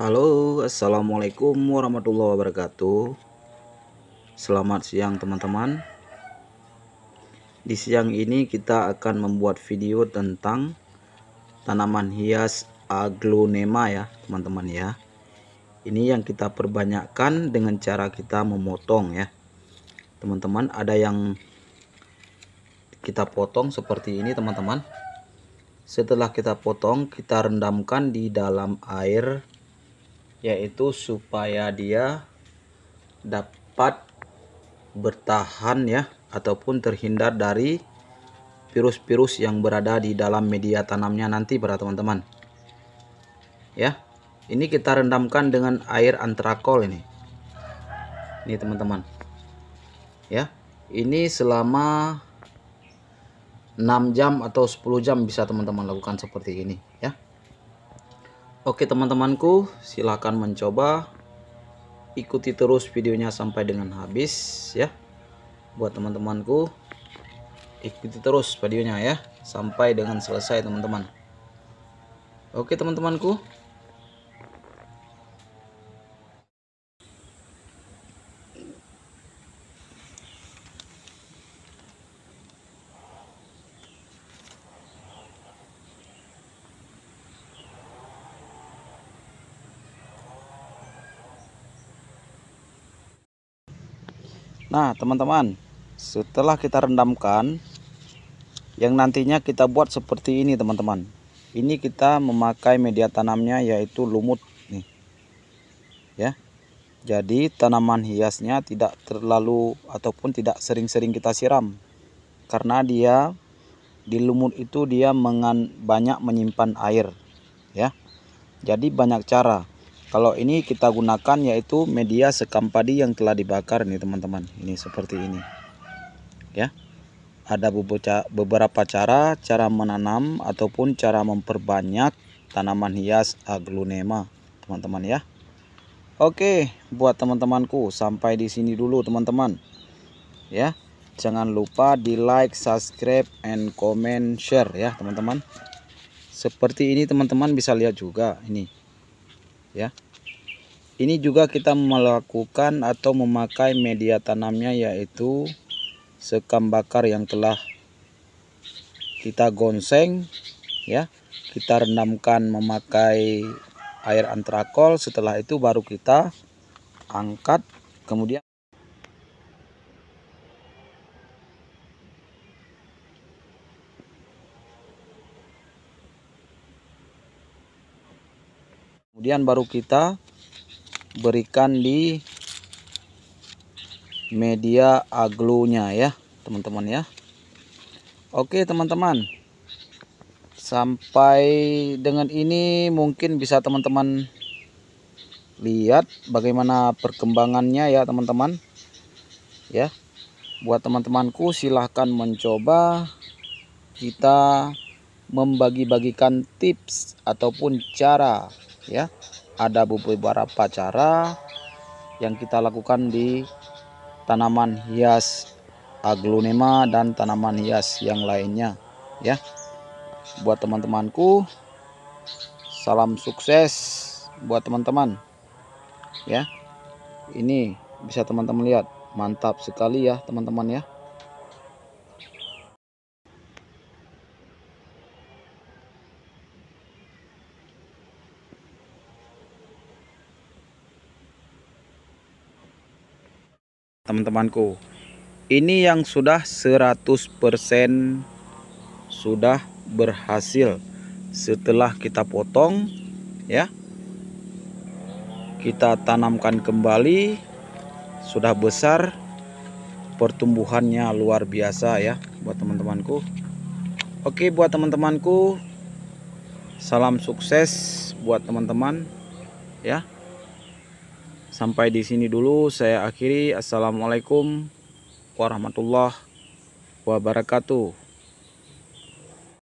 Halo assalamualaikum warahmatullahi wabarakatuh Selamat siang teman-teman Di siang ini kita akan membuat video tentang Tanaman hias aglonema ya teman-teman ya Ini yang kita perbanyakkan dengan cara kita memotong ya Teman-teman ada yang kita potong seperti ini teman-teman setelah kita potong kita rendamkan di dalam air yaitu supaya dia dapat bertahan ya ataupun terhindar dari virus-virus yang berada di dalam media tanamnya nanti para teman-teman ya ini kita rendamkan dengan air antrakol ini ini teman-teman ya ini selama 6 jam atau 10 jam bisa teman-teman lakukan seperti ini ya Oke teman-temanku, silahkan mencoba ikuti terus videonya sampai dengan habis ya. Buat teman-temanku, ikuti terus videonya ya sampai dengan selesai teman-teman. Oke teman-temanku, Nah teman-teman setelah kita rendamkan yang nantinya kita buat seperti ini teman-teman ini kita memakai media tanamnya yaitu lumut nih ya jadi tanaman hiasnya tidak terlalu ataupun tidak sering-sering kita siram karena dia di lumut itu dia mengan, banyak menyimpan air ya jadi banyak cara kalau ini kita gunakan yaitu media sekam padi yang telah dibakar nih teman-teman ini seperti ini ya ada beberapa cara cara menanam ataupun cara memperbanyak tanaman hias aglonema teman-teman ya Oke buat teman-temanku sampai di sini dulu teman-teman ya jangan lupa di like subscribe and comment share ya teman-teman seperti ini teman-teman bisa lihat juga ini ya ini juga kita melakukan atau memakai media tanamnya yaitu sekam bakar yang telah kita gonseng ya kita rendamkan memakai air antrakol setelah itu baru kita angkat kemudian kemudian baru kita berikan di media aglunya ya teman-teman ya Oke teman-teman sampai dengan ini mungkin bisa teman-teman lihat bagaimana perkembangannya ya teman-teman ya buat teman-temanku silahkan mencoba kita membagi-bagikan tips ataupun cara ya ada beberapa cara yang kita lakukan di tanaman hias aglonema dan tanaman hias yang lainnya ya buat teman-temanku salam sukses buat teman-teman ya ini bisa teman-teman lihat mantap sekali ya teman-teman ya teman-temanku ini yang sudah 100% sudah berhasil setelah kita potong ya kita tanamkan kembali sudah besar pertumbuhannya luar biasa ya buat teman-temanku oke buat teman-temanku salam sukses buat teman-teman ya Sampai di sini dulu saya akhiri. Assalamualaikum warahmatullahi wabarakatuh.